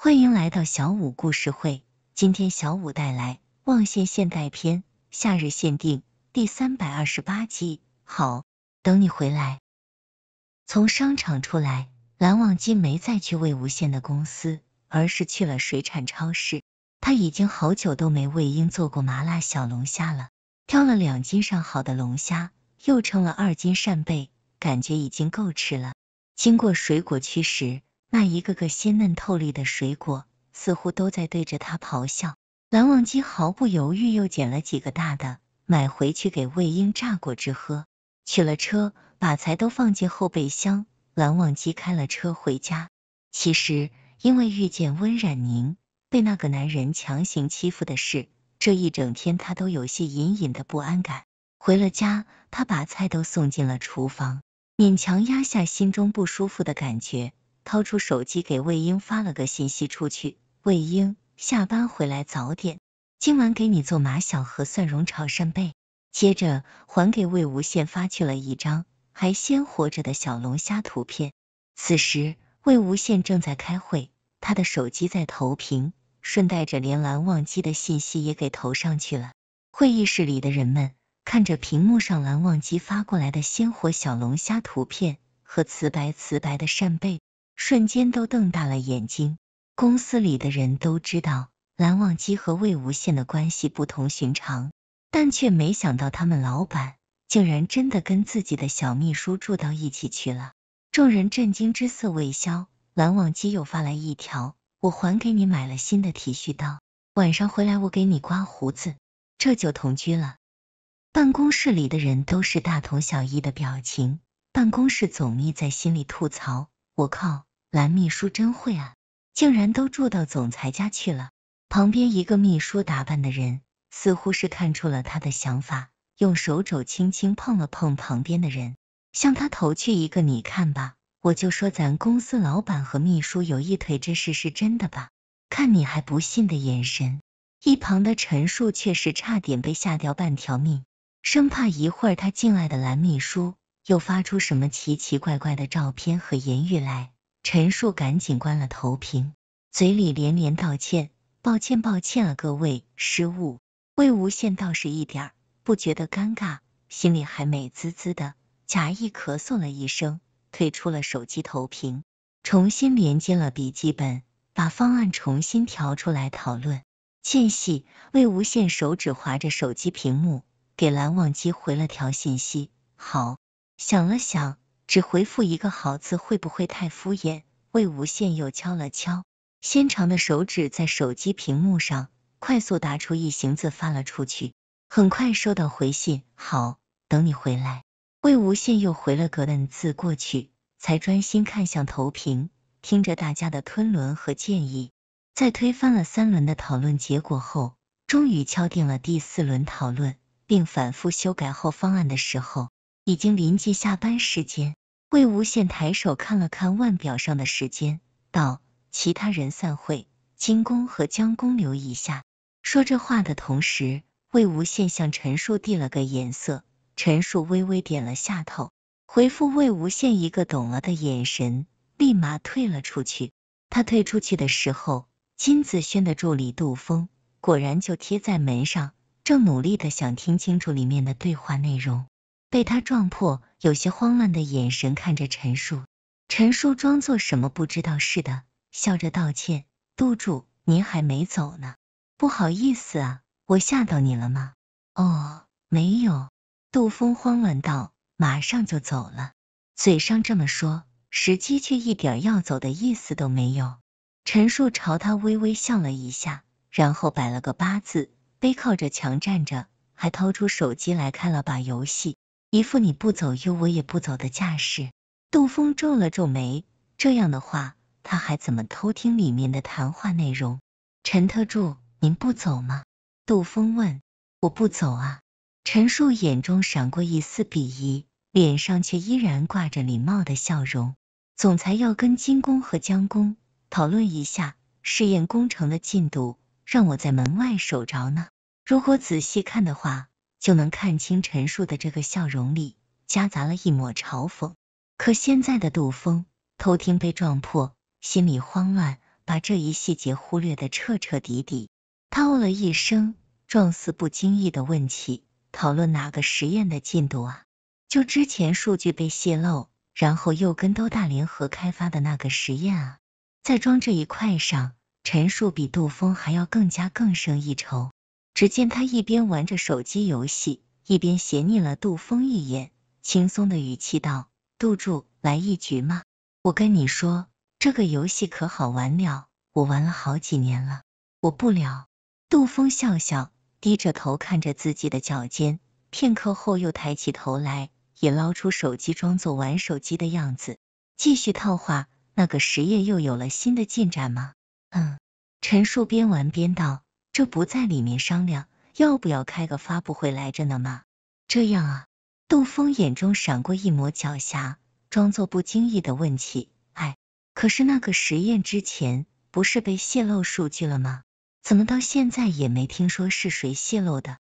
欢迎来到小五故事会。今天小五带来《忘羡现代篇·夏日限定》第三百二十八集。好，等你回来。从商场出来，蓝忘机没再去魏无羡的公司，而是去了水产超市。他已经好久都没为鹰做过麻辣小龙虾了。挑了两斤上好的龙虾，又称了二斤扇贝，感觉已经够吃了。经过水果区时，那一个个鲜嫩透绿的水果，似乎都在对着他咆哮。蓝忘机毫不犹豫，又捡了几个大的买回去给魏婴榨果汁喝。取了车，把菜都放进后备箱，蓝忘机开了车回家。其实因为遇见温冉宁，被那个男人强行欺负的事，这一整天他都有些隐隐的不安感。回了家，他把菜都送进了厨房，勉强压下心中不舒服的感觉。掏出手机给魏婴发了个信息出去，魏婴下班回来早点，今晚给你做马小和蒜蓉炒扇贝。接着还给魏无羡发去了一张还鲜活着的小龙虾图片。此时魏无羡正在开会，他的手机在投屏，顺带着连蓝忘机的信息也给投上去了。会议室里的人们看着屏幕上蓝忘机发过来的鲜活小龙虾图片和瓷白瓷白的扇贝。瞬间都瞪大了眼睛，公司里的人都知道蓝忘机和魏无羡的关系不同寻常，但却没想到他们老板竟然真的跟自己的小秘书住到一起去了。众人震惊之色未消，蓝忘机又发来一条：“我还给你买了新的剃须刀，晚上回来我给你刮胡子，这就同居了。”办公室里的人都是大同小异的表情。办公室总秘在心里吐槽：“我靠！”蓝秘书真会啊，竟然都住到总裁家去了。旁边一个秘书打扮的人，似乎是看出了他的想法，用手肘轻轻碰了碰旁边的人，向他投去一个“你看吧，我就说咱公司老板和秘书有一腿，这事是真的吧？”看你还不信的眼神。一旁的陈述却是差点被吓掉半条命，生怕一会儿他敬爱的蓝秘书又发出什么奇奇怪怪的照片和言语来。陈树赶紧关了投屏，嘴里连连道歉：“抱歉，抱歉啊，各位，失误。”魏无羡倒是一点儿不觉得尴尬，心里还美滋滋的，假意咳嗽了一声，退出了手机投屏，重新连接了笔记本，把方案重新调出来讨论。间隙，魏无羡手指划着手机屏幕，给蓝忘机回了条信息：“好。”想了想。只回复一个“好”字会不会太敷衍？魏无羡又敲了敲纤长的手指，在手机屏幕上快速打出一行字发了出去。很快收到回信：“好，等你回来。”魏无羡又回了个“嗯”字过去，才专心看向投屏，听着大家的吞轮和建议，在推翻了三轮的讨论结果后，终于敲定了第四轮讨论，并反复修改后方案的时候，已经临近下班时间。魏无羡抬手看了看腕表上的时间，道：“其他人散会，金公和江公留一下。”说这话的同时，魏无羡向陈述递了个眼色，陈述微微点了下头，回复魏无羡一个懂了的眼神，立马退了出去。他退出去的时候，金子轩的助理杜峰果然就贴在门上，正努力的想听清楚里面的对话内容。被他撞破，有些慌乱的眼神看着陈树，陈树装作什么不知道似的，笑着道歉：“杜主，您还没走呢，不好意思啊，我吓到你了吗？”“哦，没有。”杜峰慌乱道，“马上就走了。”嘴上这么说，时机却一点要走的意思都没有。陈树朝他微微笑了一下，然后摆了个八字，背靠着墙站着，还掏出手机来开了把游戏。一副你不走，又我也不走的架势。杜峰皱了皱眉，这样的话，他还怎么偷听里面的谈话内容？陈特助，您不走吗？杜峰问。我不走啊。陈树眼中闪过一丝鄙夷，脸上却依然挂着礼貌的笑容。总裁要跟金工和江工讨论一下试验工程的进度，让我在门外守着呢。如果仔细看的话，就能看清陈树的这个笑容里夹杂了一抹嘲讽。可现在的杜峰偷听被撞破，心里慌乱，把这一细节忽略的彻彻底底。他哦了一声，状似不经意的问起：“讨论哪个实验的进度啊？就之前数据被泄露，然后又跟都大联合开发的那个实验啊，在装这一块上，陈述比杜峰还要更加更胜一筹。”只见他一边玩着手机游戏，一边斜睨了杜峰一眼，轻松的语气道：“杜柱，来一局吗？我跟你说，这个游戏可好玩了，我玩了好几年了。”“我不聊。”杜峰笑笑，低着头看着自己的脚尖，片刻后又抬起头来，也捞出手机，装作玩手机的样子，继续套话：“那个实验又有了新的进展吗？”“嗯。”陈树边玩边道。这不在里面商量要不要开个发布会来着呢吗？这样啊，杜峰眼中闪过一抹狡黠，装作不经意的问起：“哎，可是那个实验之前不是被泄露数据了吗？怎么到现在也没听说是谁泄露的？”